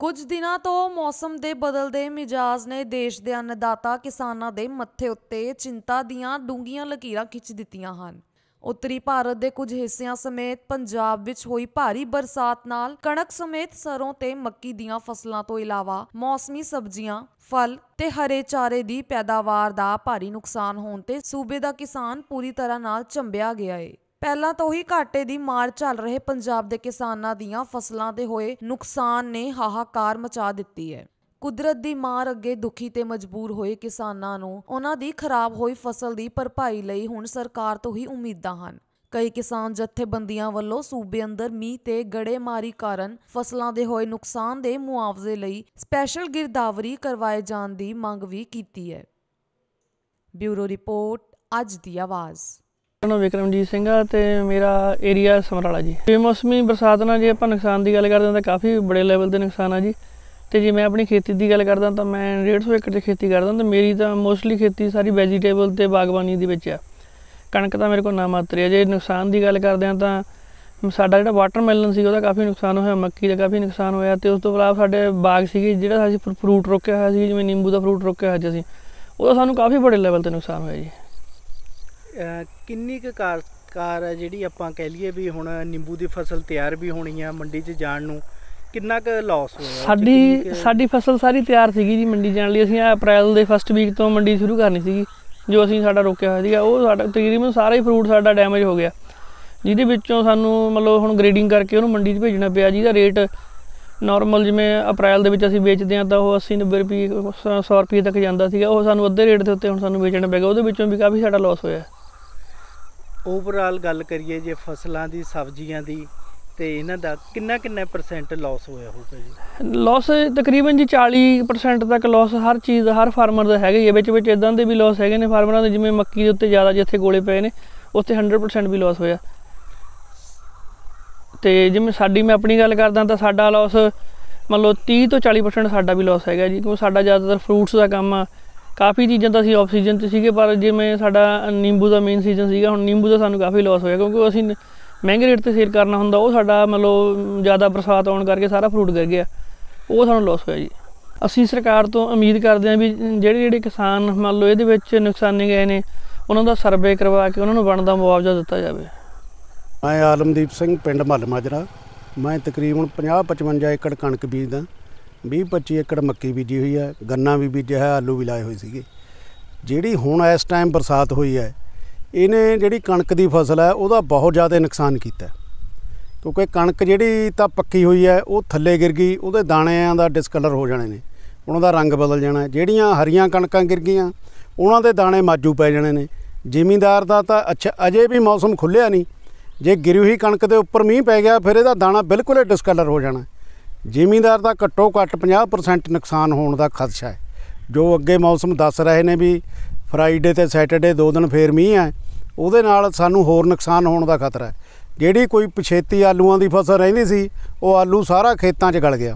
ਕੁਝ ਦਿਨਾਂ ਤੋਂ ਮੌਸਮ ਦੇ ਬਦਲਦੇ ਮਿਜਾਜ਼ ਨੇ ਦੇਸ਼ ਦੇ ਅੰਨਦਾਤਾ ਕਿਸਾਨਾਂ ਦੇ ਮੱਥੇ ਉੱਤੇ ਚਿੰਤਾ ਦੀਆਂ ਡੂੰਘੀਆਂ ਲਕੀਰਾਂ ਖਿੱਚ ਦਿੱਤੀਆਂ ਹਨ ਉੱਤਰੀ ਭਾਰਤ ਦੇ ਕੁਝ ਹਿੱਸਿਆਂ ਸਮੇਤ ਪੰਜਾਬ ਵਿੱਚ ਹੋਈ ਭਾਰੀ ਬਰਸਾਤ ਨਾਲ ਕਣਕ ਸਮੇਤ ਸਰੋਂ ਤੇ ਮੱਕੀ ਦੀਆਂ ਫਸਲਾਂ ਤੋਂ ਇਲਾਵਾ ਮੌਸਮੀ ਸਬਜ਼ੀਆਂ, ਫਲ ਤੇ ਹਰੇ ਚਾਰੇ ਦੀ ਪੈਦਾਵਾਰ ਦਾ ਭਾਰੀ ਨੁਕਸਾਨ ਹੋਣ ਤੇ ਸੂਬੇ ਦਾ ਕਿਸਾਨ ਪੂਰੀ ਤਰ੍ਹਾਂ ਨਾਲ ਚੰਬਿਆ ਗਿਆ ਹੈ। ਪਹਿਲਾਂ ਤੋਂ ਹੀ ਘਾਟੇ ਦੀ ਮਾਰ ਚੱਲ ਰਹੇ ਪੰਜਾਬ ਦੇ ਕਿਸਾਨਾਂ ਦੀਆਂ ਫਸਲਾਂ ਦੇ ਹੋਏ ਨੁਕਸਾਨ ਨੇ ਹਾਹਾਕਾਰ ਮਚਾ ਦਿੱਤੀ ਹੈ ਕੁਦਰਤ ਦੀ ਮਾਰ ਅੱਗੇ ਦੁਖੀ ਤੇ ਮਜਬੂਰ ਹੋਏ ਕਿਸਾਨਾਂ ਨੂੰ ਉਹਨਾਂ ਦੀ ਖਰਾਬ ਹੋਈ ਫਸਲ ਦੀ ਭਰਪਾਈ ਲਈ ਹੁਣ ਸਰਕਾਰ ਤੋਂ ਹੀ ਉਮੀਦਾਂ ਹਨ ਕਈ ਕਿਸਾਨ ਜਥੇਬੰਦੀਆਂ ਵੱਲੋਂ ਸੂਬੇ ਅੰਦਰ ਮੀਂਹ ਤੇ ਗੜੇਮਾਰੀ ਕਾਰਨ ਫਸਲਾਂ ਦੇ ਹੋਏ ਨੁਕਸਾਨ ਦੇ ਮੁਆਵਜ਼ੇ ਲਈ ਸਪੈਸ਼ਲ ਗਿਰਦਾਵਰੀ ਕਰਵਾਏ ਜਾਣ ਦੀ ਮੰਗ ਵੀ ਕੀਤੀ ਹੈ ਬਿਊਰੋ ਰਿਪੋਰਟ ਅੱਜ ਦੀ ਆਵਾਜ਼ ਮੇਰਾ ਨਾਮ ਵਿਕਰਮਜੀਤ ਸਿੰਘ ਆ ਤੇ ਮੇਰਾ ਏਰੀਆ ਸਮਰਾਲਾ ਜੀ ਬੇਮੌਸਮੀ ਬਰਸਾਤ ਨਾਲ ਜੇ ਆਪਾਂ ਨੁਕਸਾਨ ਦੀ ਗੱਲ ਕਰਦੇ ਹਾਂ ਤਾਂ ਕਾਫੀ ਬੜੇ ਲੈਵਲ ਦੇ ਨੁਕਸਾਨ ਆ ਜੀ ਤੇ ਜੇ ਮੈਂ ਆਪਣੀ ਖੇਤੀ ਦੀ ਗੱਲ ਕਰਦਾ ਤਾਂ ਮੈਂ 150 ਏਕੜ ਤੇ ਖੇਤੀ ਕਰਦਾ ਤੇ ਮੇਰੀ ਤਾਂ ਮੋਸਟਲੀ ਖੇਤੀ ਸਾਰੀ ਵੈਜੀਟੇਬਲ ਤੇ ਬਾਗਬਾਨੀ ਦੇ ਵਿੱਚ ਆ ਕਣਕ ਤਾਂ ਮੇਰੇ ਕੋਲ ਨਾ ਮਾਤਰੀ ਆ ਜੇ ਨੁਕਸਾਨ ਦੀ ਗੱਲ ਕਰਦੇ ਹਾਂ ਤਾਂ ਸਾਡਾ ਜਿਹੜਾ ਵਾਟਰਮੈਲਨ ਸੀ ਉਹਦਾ ਕਾਫੀ ਨੁਕਸਾਨ ਹੋਇਆ ਮੱਕੀ ਦਾ ਕਾਫੀ ਨੁਕਸਾਨ ਹੋਇਆ ਤੇ ਉਸ ਤੋਂ ਬਾਅਦ ਸਾਡੇ ਬਾਗ ਸੀਗੇ ਜਿਹੜਾ ਅਸੀਂ ਫਰੂਟ ਰੋਕਿਆ ਹੋਇਆ ਸੀ ਜਿਵੇਂ ਨਿੰਬੂ ਦਾ ਫਰੂਟ ਰੋਕਿਆ ਹੋਇਆ ਸੀ ਉਹਦਾ ਸਾਨੂੰ ਕਾਫੀ ਬੜੇ ਲੈਵਲ ਤੇ ਨੁਕਸਾਨ ਹੋਇਆ ਜੀ ਕਿੰਨੀ ਕੁ ਕਾਰ ਹੈ ਜਿਹੜੀ ਆਪਾਂ ਕਹਿ ਲਈਏ ਵੀ ਹੁਣ ਨਿੰਬੂ ਦੀ ਫਸਲ ਤਿਆਰ ਵੀ ਹੋਣੀ ਆ ਮੰਡੀ 'ਚ ਜਾਣ ਨੂੰ ਕਿੰਨਾ ਕੁ ਲਾਸ ਹੋਇਆ ਸਾਡੀ ਸਾਡੀ ਫਸਲ ਸਾਰੀ ਤਿਆਰ ਸੀਗੀ ਜੀ ਮੰਡੀ ਜਾਣ ਲਈ ਅਸੀਂ ਅਪ੍ਰੈਲ ਦੇ ਫਸਟ ਵੀਕ ਤੋਂ ਮੰਡੀ ਸ਼ੁਰੂ ਕਰਨੀ ਸੀਗੀ ਜੋ ਅਸੀਂ ਸਾਡਾ ਰੋਕਿਆ ਹੋਇਆ ਸੀਗਾ ਉਹ ਸਾਡਾ ਤਕਰੀਬਨ ਸਾਰਾ ਹੀ ਫਰੂਟ ਸਾਡਾ ਡੈਮੇਜ ਹੋ ਗਿਆ ਜਿਹਦੇ ਵਿੱਚੋਂ ਸਾਨੂੰ ਮਤਲਬ ਹੁਣ ਗ੍ਰੇਡਿੰਗ ਕਰਕੇ ਉਹਨੂੰ ਮੰਡੀ 'ਚ ਭੇਜਣਾ ਪਿਆ ਜਿਹਦਾ ਰੇਟ ਨਾਰਮਲ ਜਿਵੇਂ ਅਪ੍ਰੈਲ ਦੇ ਵਿੱਚ ਅਸੀਂ ਵੇਚਦੇ ਆ ਤਾਂ ਉਹ 80 90 ਰੁਪਏ 100 ਰੁਪਏ ਤੱਕ ਜਾਂਦਾ ਸੀਗਾ ਉਹ ਸਾਨੂੰ ਅੱਧੇ ਰੇਟ ਦੇ ਉੱਤੇ ਹੁਣ ਸਾਨੂੰ ਵੇਚਣਾ ਪੈਗਾ ਉਹਦੇ ਵਿੱਚੋਂ ਵੀ ਕਾਫੀ ਸਾਡਾ ਲਾਸ ਹੋਇਆ ਓਵਰਆਲ ਗੱਲ ਕਰੀਏ ਜੇ ਫਸਲਾਂ ਦੀ ਸਬਜ਼ੀਆਂ ਦੀ ਤੇ ਇਹਨਾਂ ਦਾ ਕਿੰਨਾ ਕਿੰਨਾ ਪਰਸੈਂਟ ਲਾਸ ਹੋਇਆ ਹੋਊਗਾ ਜੀ ਲਾਸ ਤਕਰੀਬਨ ਜੀ 40% ਤੱਕ ਲਾਸ ਹਰ ਚੀਜ਼ ਹਰ ਫਾਰਮਰ ਦਾ ਹੈਗਾ ਹੀ ਵਿੱਚ ਵਿੱਚ ਇਦਾਂ ਦੇ ਵੀ ਲਾਸ ਹੈਗੇ ਨੇ ਫਾਰਮਰਾਂ ਦੇ ਜਿਵੇਂ ਮੱਕੀ ਦੇ ਉੱਤੇ ਜ਼ਿਆਦਾ ਜਿੱਥੇ ਗੋਲੇ ਪਏ ਨੇ ਉੱਥੇ 100% ਵੀ ਲਾਸ ਹੋਇਆ ਤੇ ਜਿਵੇਂ ਸਾਡੀ ਮੈਂ ਆਪਣੀ ਗੱਲ ਕਰਦਾ ਤਾਂ ਸਾਡਾ ਲਾਸ ਮੰਨ ਲਓ 30 ਤੋਂ 40% ਸਾਡਾ ਵੀ ਲਾਸ ਹੈਗਾ ਜੀ ਕਿਉਂਕਿ ਸਾਡਾ ਜ਼ਿਆਦਾਤਰ ਫਰੂਟਸ ਦਾ ਕੰਮ ਆ ਕਾਫੀ ਚੀਜ਼ਾਂ ਤਾਂ ਅਸੀਂ ਆਫ ਸੀਜ਼ਨ ਸੀਗੇ ਪਰ ਜਿਵੇਂ ਸਾਡਾ ਨਿੰਬੂ ਦਾ ਮੇਨ ਸੀਜ਼ਨ ਸੀਗਾ ਹੁਣ ਨਿੰਬੂ ਦਾ ਸਾਨੂੰ ਕਾਫੀ ਲਾਸ ਹੋਇਆ ਕਿਉਂਕਿ ਅਸੀਂ ਮਹਿੰਗੇ ਰੇਟ ਤੇ ਸੇਲ ਕਰਨਾ ਹੁੰਦਾ ਉਹ ਸਾਡਾ ਮਤਲਬ ਜ਼ਿਆਦਾ ਬਰਸਾਤ ਆਉਣ ਕਰਕੇ ਸਾਰਾ ਫਰੂਟ ਗਿਰ ਗਿਆ ਉਹ ਸਾਨੂੰ ਲਾਸ ਹੋਇਆ ਜੀ ਅਸੀਂ ਸਰਕਾਰ ਤੋਂ ਉਮੀਦ ਕਰਦੇ ਹਾਂ ਵੀ ਜਿਹੜੇ ਜਿਹੜੇ ਕਿਸਾਨ ਮੰਨ ਲਓ ਇਹਦੇ ਵਿੱਚ ਨੁਕਸਾਨੇ ਗਏ ਨੇ ਉਹਨਾਂ ਦਾ ਸਰਵੇ ਕਰਵਾ ਕੇ ਉਹਨਾਂ ਨੂੰ ਬਣਦਾ ਮੁਆਵਜ਼ਾ ਦਿੱਤਾ ਜਾਵੇ ਮੈਂ ਆਲਮਦੀਪ ਸਿੰਘ ਪਿੰਡ ਮੱਲ ਮਾਜਰਾ ਮੈਂ ਤਕਰੀਬਨ 50 55 ਏਕੜ ਕਣਕ ਬੀਜਦਾ 20-25 ਏਕੜ ਮੱਕੀ ਬੀਜੀ ਹੋਈ ਹੈ ਗੰਨਾ ਵੀ ਬੀਜਿਆ ਹੈ ਆਲੂ ਵੀ ਲਾਏ ਹੋਏ ਸੀਗੇ ਜਿਹੜੀ ਹੁਣ ਇਸ ਟਾਈਮ ਬਰਸਾਤ ਹੋਈ ਹੈ ਇਹਨੇ ਜਿਹੜੀ ਕਣਕ ਦੀ ਫਸਲ ਹੈ ਉਹਦਾ ਬਹੁਤ ਜ਼ਿਆਦਾ ਨੁਕਸਾਨ ਕੀਤਾ ਕਿਉਂਕਿ ਕਣਕ ਜਿਹੜੀ ਤਾਂ ਪੱਕੀ ਹੋਈ ਹੈ ਉਹ ਥੱਲੇ ਗਿਰ ਗਈ ਉਹਦੇ ਦਾਣਿਆਂ ਦਾ ਡਿਸਕਲਰ ਹੋ ਜਾਣੇ ਨੇ ਉਹਨਾਂ ਦਾ ਰੰਗ ਬਦਲ ਜਾਣਾ ਜਿਹੜੀਆਂ ਹਰੀਆਂ ਕਣਕਾਂ ਗਿਰ ਗਈਆਂ ਉਹਨਾਂ ਦੇ ਦਾਣੇ ਮਾਜੂ ਪੈ ਜਾਣੇ ਨੇ ਜ਼ਿਮੀਂਦਾਰ ਦਾ ਤਾਂ ਅੱਛਾ ਅਜੇ ਵੀ ਮੌਸਮ ਖੁੱਲਿਆ ਨਹੀਂ ਜੇ ਗਿਰੀ ਹੋਈ ਕਣਕ ਦੇ ਉੱਪਰ ਮੀਂਹ ਪੈ ਗਿਆ ਫਿਰ ਇਹਦਾ ਦਾਣਾ ਬਿਲਕੁਲ ਡਿਸਕਲਰ ਹੋ ਜਾਣਾ ਜ਼ਿਮੀਂਦਾਰ ਦਾ ਘੱਟੋ ਘੱਟ 50% ਨੁਕਸਾਨ ਹੋਣ ਦਾ ਖਦਸ਼ਾ ਹੈ ਜੋ ਅੱਗੇ ਮੌਸਮ ਦੱਸ ਰਹੇ ਨੇ ਵੀ ਫਰਾਈਡੇ ਤੇ ਸੈਟਰਡੇ ਦੋ ਦਿਨ ਫੇਰ ਮੀਂਹ ਹੈ ਉਹਦੇ ਨਾਲ ਸਾਨੂੰ ਹੋਰ ਨੁਕਸਾਨ ਹੋਣ ਦਾ ਖਤਰਾ ਹੈ ਜਿਹੜੀ ਕੋਈ ਪਛੇਤੀ ਆਲੂਆਂ ਦੀ ਫਸਲ ਰਹਿੰਦੀ ਸੀ ਉਹ ਆਲੂ ਸਾਰਾ ਖੇਤਾਂ 'ਚ ਗਲ ਗਿਆ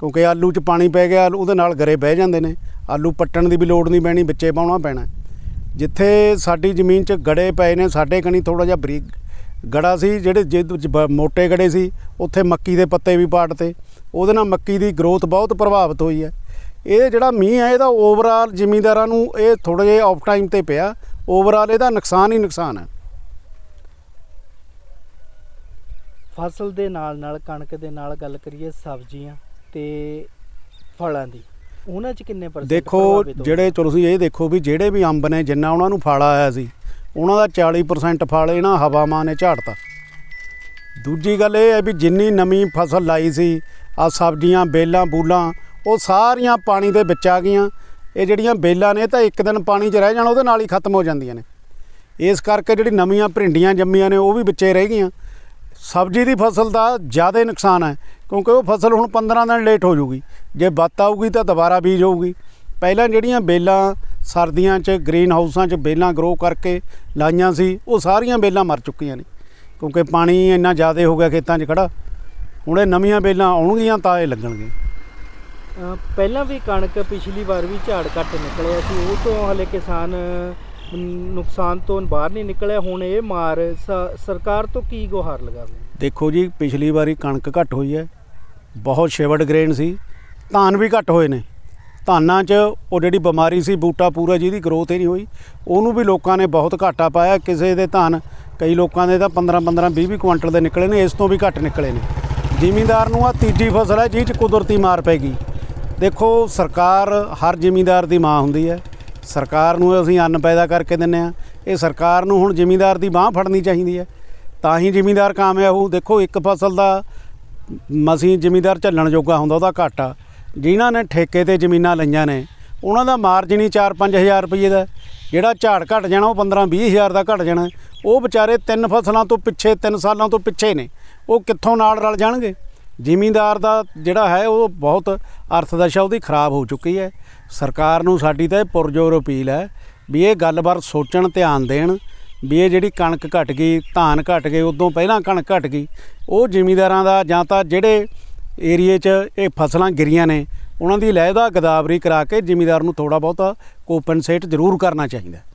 ਕਿਉਂਕਿ ਆਲੂ 'ਚ ਪਾਣੀ ਪੈ ਗਿਆ ਉਹਦੇ ਨਾਲ ਗਰੇ ਬਹਿ ਜਾਂਦੇ ਨੇ ਆਲੂ ਪੱਟਣ ਦੀ ਵੀ ਲੋੜ ਨਹੀਂ ਪੈਣੀ ਵਿੱਚੇ ਪਾਉਣਾ ਪੈਣਾ ਜਿੱਥੇ ਸਾਡੀ ਜ਼ਮੀਨ 'ਚ ਗੜੇ ਪਏ ਨੇ ਸਾਡੇ ਕਣੀ ਥੋੜਾ ਜਿਹਾ ਬਰੀਕ ਗੜਾ ਸੀ ਜਿਹੜੇ ਵਿੱਚ ਮੋٹے ਗੜੇ ਸੀ ਉੱਥੇ ਮੱਕੀ ਦੇ ਪੱਤੇ ਵੀ ਪਾੜਤੇ ਉਹਦੇ ਨਾਲ ਮੱਕੀ ਦੀ ਗਰੋਥ ਬਹੁਤ ਪ੍ਰਭਾਵਿਤ ਹੋਈ ਹੈ ਇਹ ਜਿਹੜਾ ਮੀਂਹ ਹੈ ਇਹਦਾ ਓਵਰਆਲ ਜ਼ਿਮੀਂਦਾਰਾਂ ਨੂੰ ਇਹ ਥੋੜੇ ਜਿਹਾ ਆਫ ਟਾਈਮ ਤੇ ਪਿਆ ਓਵਰਆਲ ਇਹਦਾ ਨੁਕਸਾਨ ਹੀ ਨੁਕਸਾਨ ਹੈ ਫਸਲ ਦੇ ਨਾਲ ਨਾਲ ਕਣਕ ਦੇ ਨਾਲ ਗੱਲ ਕਰੀਏ ਸਬਜ਼ੀਆਂ ਤੇ ਫਲਾਂ ਦੀ ਉਹਨਾਂ 'ਚ ਕਿੰਨੇ ਪਰਸੈਂਟ ਦੇਖੋ ਜਿਹੜੇ ਚਲੋ ਤੁਸੀਂ ਇਹ ਦੇਖੋ ਵੀ ਜਿਹੜੇ ਵੀ ਅੰਬ ਨੇ ਜਿੰਨਾ ਉਹਨਾਂ ਨੂੰ ਫਲ ਆਇਆ ਸੀ ਉਹਨਾਂ ਦਾ 40% ਫਲ ਇਹਨਾਂ ਹਵਾਵਾਂ ਨੇ ਝਾੜਤਾ ਦੂਜੀ ਗੱਲ ਇਹ ਹੈ ਵੀ ਜਿੰਨੀ ਨਵੀਂ ਫਸਲ ਲਾਈ ਸੀ ਆ ਸਬਜ਼ੀਆਂ ਬੇਲਾਂ ਬੂਲਾਂ ਉਹ ਸਾਰੀਆਂ ਪਾਣੀ ਦੇ ਵਿੱਚ ਆ ਗਈਆਂ ਇਹ ਜਿਹੜੀਆਂ ਬੇਲਾਂ ਨੇ ਤਾਂ ਇੱਕ ਦਿਨ ਪਾਣੀ 'ਚ ਰਹਿ ਜਾਣ ਉਹਦੇ ਨਾਲ ਹੀ ਖਤਮ ਹੋ ਜਾਂਦੀਆਂ ਨੇ ਇਸ ਕਰਕੇ ਜਿਹੜੀ ਨਵੀਆਂ ਭਿੰਡੀਆਂ ਜੰਮੀਆਂ ਨੇ ਉਹ ਵੀ ਵਿੱਚੇ ਰਹਿ ਗਈਆਂ ਸਬਜ਼ੀ ਦੀ ਫਸਲ ਦਾ ਜ਼ਿਆਦਾ ਨੁਕਸਾਨ ਹੈ ਕਿਉਂਕਿ ਉਹ ਫਸਲ ਹੁਣ 15 ਦਿਨ ਲੇਟ ਹੋ ਜੂਗੀ ਜੇ ਬਾਤ ਆਊਗੀ ਤਾਂ ਦੁਬਾਰਾ ਬੀਜ ਹੋਊਗੀ ਪਹਿਲਾਂ ਜਿਹੜੀਆਂ ਬੇਲਾਂ ਸਰਦੀਆਂ 'ਚ ਗ੍ਰੀਨ ਹਾਊਸਾਂ 'ਚ ਬੇਲਾਂ ਗਰੋ ਕਰਕੇ ਲਾਈਆਂ ਸੀ ਉਹ ਸਾਰੀਆਂ ਬੇਲਾਂ ਮਰ ਚੁੱਕੀਆਂ ਨੇ ਕਿਉਂਕਿ ਪਾਣੀ ਇੰਨਾ ਜ਼ਿਆਦਾ ਹੋ ਗਿਆ ਖੇਤਾਂ 'ਚ ਖੜਾ ਹੁਣ ਇਹ ਨਵੀਆਂ ਬੇਲਾਂ ਆਉਣਗੀਆਂ ਤਾਂ ਇਹ ਲੱਗਣਗੇ ਪਹਿਲਾਂ ਵੀ ਕਣਕ ਪਿਛਲੀ ਵਾਰ ਵੀ ਝਾੜ ਘੱਟ ਨਿਕਲਿਆ ਸੀ ਉਹ ਤੋਂ ਹਲੇ ਕਿਸਾਨ ਨੁਕਸਾਨ ਤੋਂ ਬਾਹਰ ਨਹੀਂ ਨਿਕਲਿਆ ਹੁਣ ਇਹ ਮਾਰ ਸਰਕਾਰ ਤੋਂ ਕੀ ਗੁਹਾਰ ਲਗਾਵੇ ਦੇਖੋ ਜੀ ਪਿਛਲੀ ਵਾਰੀ ਕਣਕ ਘੱਟ ਹੋਈ ਹੈ ਬਹੁਤ ਛੇਵੜ ਗ੍ਰੇਨ ਸੀ ਧਾਨ ਵੀ ਘੱਟ ਹੋਏ ਨੇ ਧਾਨਾਂ 'ਚ ਉਹ ਜਿਹੜੀ ਬਿਮਾਰੀ ਸੀ ਬੂਟਾ ਪੂਰਾ ਜਿਹਦੀ ਗਰੋਥ ਹੀ ਨਹੀਂ ਹੋਈ ਉਹਨੂੰ ਵੀ ਲੋਕਾਂ ਨੇ ਬਹੁਤ ਘਾਟਾ ਪਾਇਆ ਕਿਸੇ ਦੇ ਧਾਨ ਕਈ ਲੋਕਾਂ ਦੇ ਤਾਂ 15 15 20 20 ਕੁਇੰਟਲ ਦੇ ਨਿਕਲੇ ਨੇ ਇਸ ਤੋਂ ਵੀ ਘੱਟ ਨਿਕਲੇ ਨੇ ਜ਼ਿਮੀਂਦਾਰ ਨੂੰ ਆ ਤੀਜੀ ਫਸਲ ਹੈ ਜਿਹਦੇ 'ਚ ਕੁਦਰਤੀ ਮਾਰ ਪੈ ਗਈ ਦੇਖੋ ਸਰਕਾਰ ਹਰ ਜ਼ਿਮੀਂਦਾਰ ਦੀ ਮਾਂ ਹੁੰਦੀ ਹੈ ਸਰਕਾਰ ਨੂੰ ਅਸੀਂ ਅੰਨ ਪੈਦਾ ਕਰਕੇ ਦਿੰਨੇ ਆ ਇਹ ਸਰਕਾਰ ਨੂੰ ਹੁਣ ਜ਼ਿਮੀਂਦਾਰ ਦੀ ਬਾਹ ਫੜਨੀ ਚਾਹੀਦੀ ਹੈ ਤਾਂ ਹੀ ਜ਼ਿਮੀਂਦਾਰ ਕਾਮਯਾਬ ਹੋ ਦੇਖੋ ਇੱਕ ਫਸਲ ਦਾ ਮਸੀਂ ਜ਼ਿਮੀਂਦਾਰ ਝੱਲਣ ਜੋਗਾ ਹੁੰਦਾ ਉਹਦਾ ਘਾਟਾ ਜਿਨ੍ਹਾਂ ਨੇ ਠੇਕੇ ਤੇ ਜ਼ਮੀਨਾਂ ਲਈਆਂ ਨੇ ਉਹਨਾਂ ਦਾ ਮਾਰਜਨ ਹੀ 4-5000 ਰੁਪਏ ਦਾ ਜਿਹੜਾ ਝਾੜ ਘਟ ਜਾਣਾ ਉਹ 15-20000 ਦਾ ਘਟ ਜਾਣਾ ਉਹ ਵਿਚਾਰੇ ਤਿੰਨ ਫਸਲਾਂ ਤੋਂ ਪਿੱਛੇ ਤਿੰਨ ਸਾਲਾਂ ਤੋਂ ਪਿੱਛੇ ਨੇ ਉਹ ਕਿੱਥੋਂ ਨਾਲ ਰਲ ਜਾਣਗੇ ਜ਼ਿਮੀਂਦਾਰ ਦਾ ਜਿਹੜਾ ਹੈ ਉਹ ਬਹੁਤ ਅਰਥਦਸ਼ਾ ਉਹਦੀ ਖਰਾਬ ਹੋ ਚੁੱਕੀ ਹੈ ਸਰਕਾਰ ਨੂੰ ਸਾਡੀ ਤਾਂ ਇਹ ਪੁਰਜੋਰ ਅਪੀਲ ਹੈ ਵੀ ਇਹ ਗੱਲਬਾਤ ਸੋਚਣ ਧਿਆਨ ਦੇਣ ਵੀ ਇਹ ਜਿਹੜੀ ਕਣਕ ਘਟ ਗਈ ਧਾਨ ਘਟ ਗਏ ਉਦੋਂ ਪਹਿਲਾਂ ਕਣਕ ਘਟ ਗਈ ਉਹ ਜ਼ਿਮੀਂਦਾਰਾਂ ਦਾ ਜਾਂ ਤਾਂ ਜਿਹੜੇ ਏਰੀਏ 'ਚ ਇਹ ਫਸਲਾਂ ਗਿਰੀਆਂ ਨੇ ਉਹਨਾਂ ਦੀ ਲਹਿਦਾ ਗਦਾਵਰੀ ਕਰਾ ਕੇ ਜ਼ਿਮੀਦਾਰ ਨੂੰ ਥੋੜਾ ਬਹੁਤਾ ਕੋਪਨਸੇਟ ਜ਼ਰੂਰ ਕਰਨਾ ਚਾਹੀਦਾ